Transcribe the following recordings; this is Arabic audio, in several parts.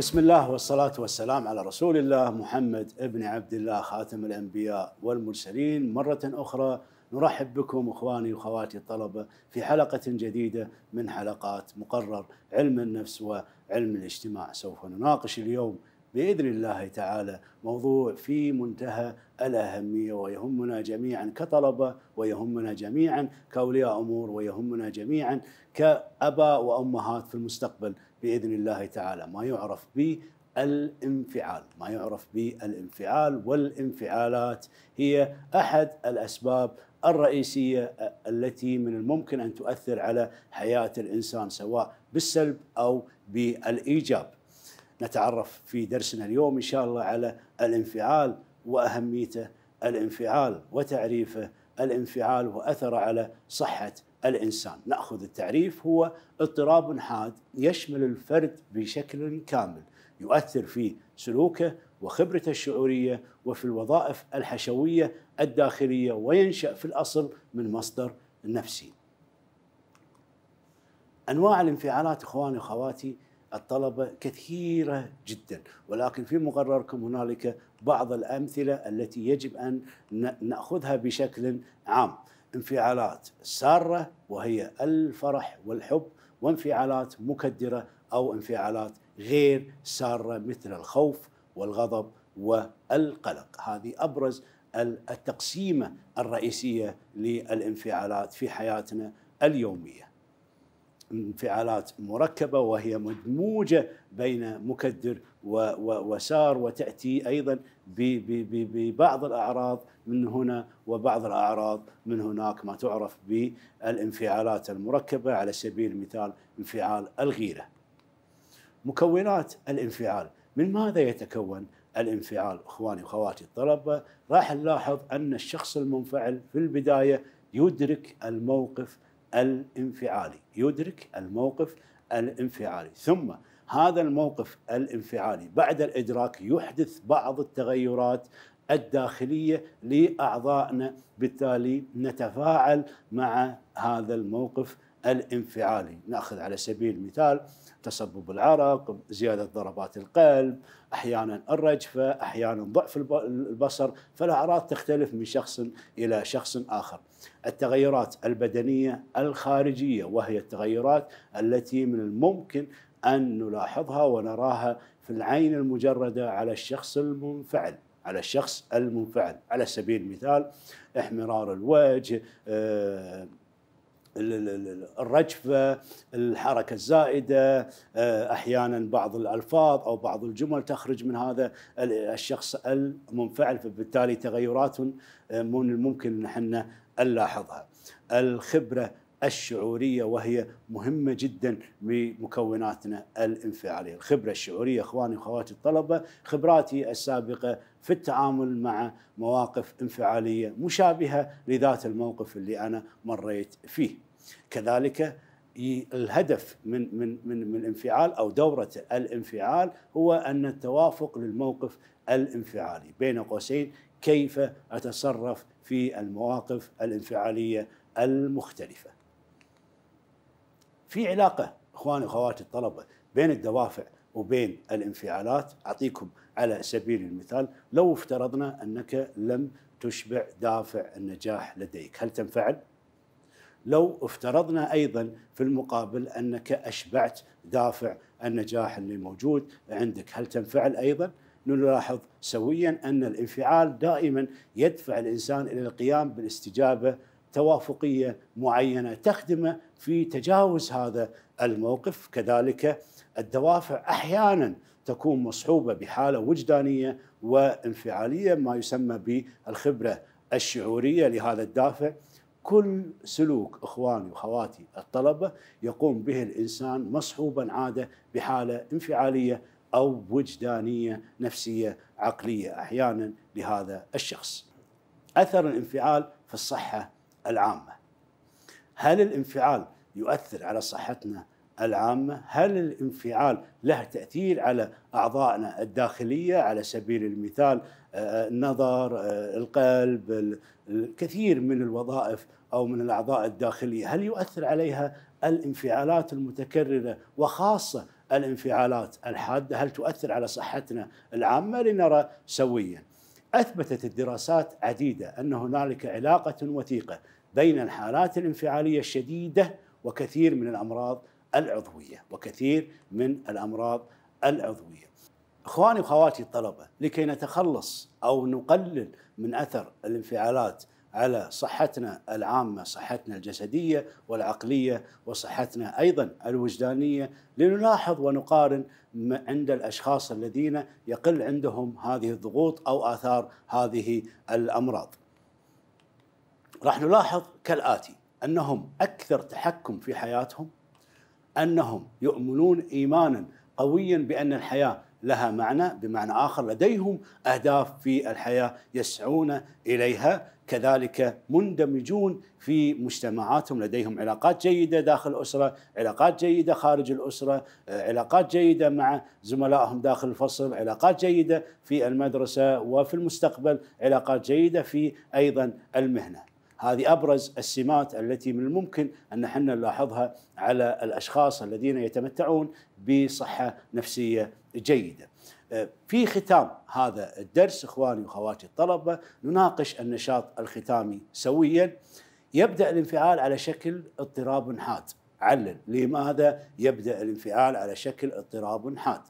بسم الله والصلاة والسلام على رسول الله محمد ابن عبد الله خاتم الأنبياء والمرسلين مرة أخرى نرحب بكم اخواني واخواتي الطلبه في حلقه جديده من حلقات مقرر علم النفس وعلم الاجتماع سوف نناقش اليوم باذن الله تعالى موضوع في منتهى الاهميه ويهمنا جميعا كطلبه ويهمنا جميعا كاولياء امور ويهمنا جميعا كاباء وامهات في المستقبل باذن الله تعالى ما يعرف بالانفعال، ما يعرف بالانفعال والانفعالات هي احد الاسباب الرئيسيه التي من الممكن ان تؤثر على حياه الانسان سواء بالسلب او بالايجاب. نتعرف في درسنا اليوم إن شاء الله على الانفعال وأهميته الانفعال وتعريفه الانفعال وأثره على صحة الإنسان نأخذ التعريف هو اضطراب حاد يشمل الفرد بشكل كامل يؤثر في سلوكه وخبرته الشعورية وفي الوظائف الحشوية الداخلية وينشأ في الأصل من مصدر نفسي أنواع الانفعالات إخواني وأخواتي الطلبة كثيرة جدا ولكن في مقرركم هنالك بعض الأمثلة التي يجب أن نأخذها بشكل عام انفعالات سارة وهي الفرح والحب وانفعالات مكدرة أو انفعالات غير سارة مثل الخوف والغضب والقلق هذه أبرز التقسيمة الرئيسية للانفعالات في حياتنا اليومية انفعالات مركبة وهي مدموجة بين مكدر وسار وتأتي أيضا ببعض الأعراض من هنا وبعض الأعراض من هناك ما تعرف بالانفعالات المركبة على سبيل المثال انفعال الغيرة مكونات الانفعال من ماذا يتكون الانفعال اخواني واخواتي الطلبه راح نلاحظ ان الشخص المنفعل في البدايه يدرك الموقف الانفعالي يدرك الموقف الانفعالي ثم هذا الموقف الانفعالي بعد الادراك يحدث بعض التغيرات الداخليه لاعضائنا بالتالي نتفاعل مع هذا الموقف الانفعالي ناخذ على سبيل المثال تسبب العرق زيادة ضربات القلب أحيانا الرجفة أحيانا ضعف البصر فالأعراض تختلف من شخص إلى شخص آخر التغيرات البدنية الخارجية وهي التغيرات التي من الممكن أن نلاحظها ونراها في العين المجردة على الشخص المنفعل على الشخص المنفعل على سبيل المثال احمرار الوجه آه، الرجفه الحركه الزائده آه، احيانا بعض الالفاظ او بعض الجمل تخرج من هذا الشخص المنفعل فبالتالي تغيرات آه، من الممكن ان احنا نلاحظها الخبره الشعورية وهي مهمة جدا بمكوناتنا الانفعالية الخبرة الشعورية إخواني وأخواتي الطلبة خبراتي السابقة في التعامل مع مواقف انفعالية مشابهة لذات الموقف اللي أنا مريت فيه كذلك الهدف من من من من الانفعال او دوره الانفعال هو ان التوافق للموقف الانفعالي بين قوسين كيف اتصرف في المواقف الانفعاليه المختلفه. في علاقه اخواني واخواتي الطلبه بين الدوافع وبين الانفعالات اعطيكم على سبيل المثال لو افترضنا انك لم تشبع دافع النجاح لديك هل تنفعل؟ لو افترضنا ايضا في المقابل انك اشبعت دافع النجاح اللي موجود عندك، هل تنفعل ايضا؟ نلاحظ سويا ان الانفعال دائما يدفع الانسان الى القيام بالاستجابه توافقيه معينه تخدمه في تجاوز هذا الموقف، كذلك الدوافع احيانا تكون مصحوبه بحاله وجدانيه وانفعاليه ما يسمى بالخبره الشعوريه لهذا الدافع كل سلوك اخواني واخواتي الطلبه يقوم به الانسان مصحوبا عاده بحاله انفعاليه او وجدانيه نفسيه عقليه احيانا لهذا الشخص. اثر الانفعال في الصحه العامه. هل الانفعال يؤثر على صحتنا العامة هل الانفعال له تأثير على أعضائنا الداخلية على سبيل المثال آه، آه، النظر آه، القلب الكثير من الوظائف أو من الأعضاء الداخلية هل يؤثر عليها الانفعالات المتكررة وخاصة الانفعالات الحادة هل تؤثر على صحتنا العامة لنرى سويا أثبتت الدراسات عديدة أن هنالك علاقة وثيقة بين الحالات الانفعالية الشديدة وكثير من الأمراض العضوية وكثير من الأمراض العضوية اخواني واخواتي الطلبه لكي نتخلص او نقلل من اثر الانفعالات على صحتنا العامه، صحتنا الجسديه والعقليه وصحتنا ايضا الوجدانيه لنلاحظ ونقارن عند الاشخاص الذين يقل عندهم هذه الضغوط او اثار هذه الامراض. راح نلاحظ كالاتي انهم اكثر تحكم في حياتهم انهم يؤمنون ايمانا قويا بان الحياه لها معنى بمعنى اخر لديهم اهداف في الحياه يسعون اليها كذلك مندمجون في مجتمعاتهم لديهم علاقات جيده داخل الاسره، علاقات جيده خارج الاسره، آه، علاقات جيده مع زملائهم داخل الفصل، علاقات جيده في المدرسه وفي المستقبل، علاقات جيده في ايضا المهنه. هذه ابرز السمات التي من الممكن ان نحن نلاحظها على الاشخاص الذين يتمتعون بصحه نفسيه جيده. أه، في ختام هذا الدرس اخواني واخواتي الطلبه نناقش النشاط الختامي سويا. يبدا الانفعال على شكل اضطراب حاد. علل لماذا يبدا الانفعال على شكل اضطراب حاد؟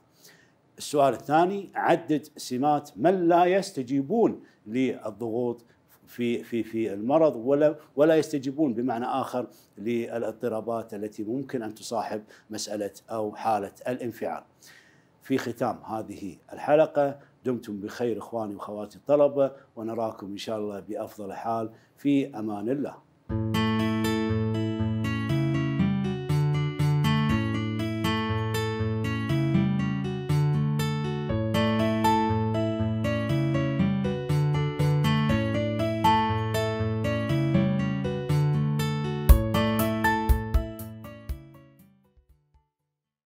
السؤال الثاني عدد سمات من لا يستجيبون للضغوط في في في المرض ولا ولا يستجيبون بمعنى اخر للاضطرابات التي ممكن ان تصاحب مساله او حاله الانفعال. في ختام هذه الحلقه دمتم بخير اخواني واخواتي الطلبه ونراكم ان شاء الله بافضل حال في امان الله.